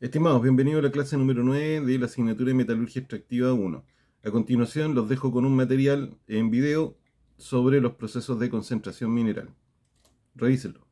Estimados, bienvenidos a la clase número 9 de la asignatura de Metalurgia Extractiva 1. A continuación los dejo con un material en video sobre los procesos de concentración mineral. Revísenlo.